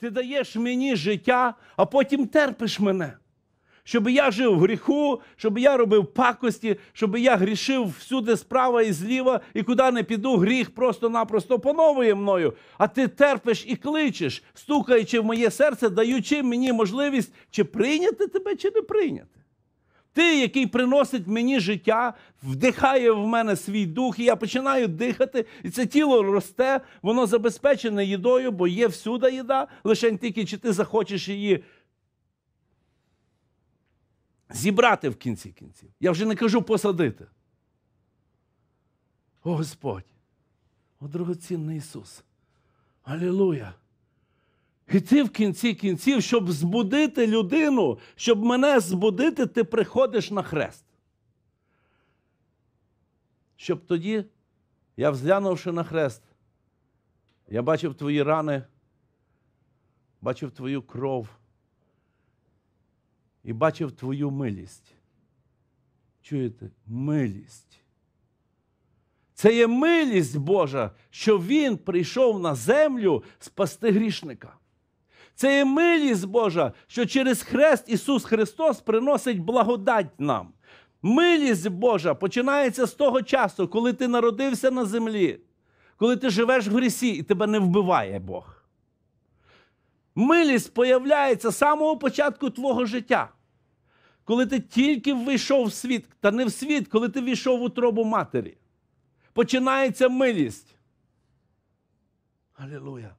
ти даєш мені життя, а потім терпиш мене. Щоб я жив в гріху, щоб я робив пакості, щоб я грішив всюди справа і зліва, і куди не піду, гріх просто-напросто пановує мною. А ти терпиш і кличеш, стукаючи в моє серце, даючи мені можливість чи прийняти тебе, чи не прийняти. Ти, який приносить мені життя, вдихає в мене свій дух, і я починаю дихати, і це тіло росте, воно забезпечене їдою, бо є всюди їда, лише тільки чи ти захочеш її зібрати в кінці кінців. Я вже не кажу посадити. О Господь, о дорогоцінний Ісус! Аллилуйя! І ти в кінці кінців, щоб збудити людину, щоб мене збудити, ти приходиш на хрест. Щоб тоді, я взглянувши на хрест, я бачив твої рани, бачив твою кров і бачив твою милість. Чуєте? Милість. Це є милість Божа, що Він прийшов на землю спасти грішника. Це є милість Божа, що через Хрест Ісус Христос приносить благодать нам. Милість Божа починається з того часу, коли ти народився на землі, коли ти живеш в грісі і тебе не вбиває Бог. Милість появляється з самого початку твого життя. Коли ти тільки вийшов в світ, та не в світ, коли ти війшов у тробу матері, починається милість. Алілуя!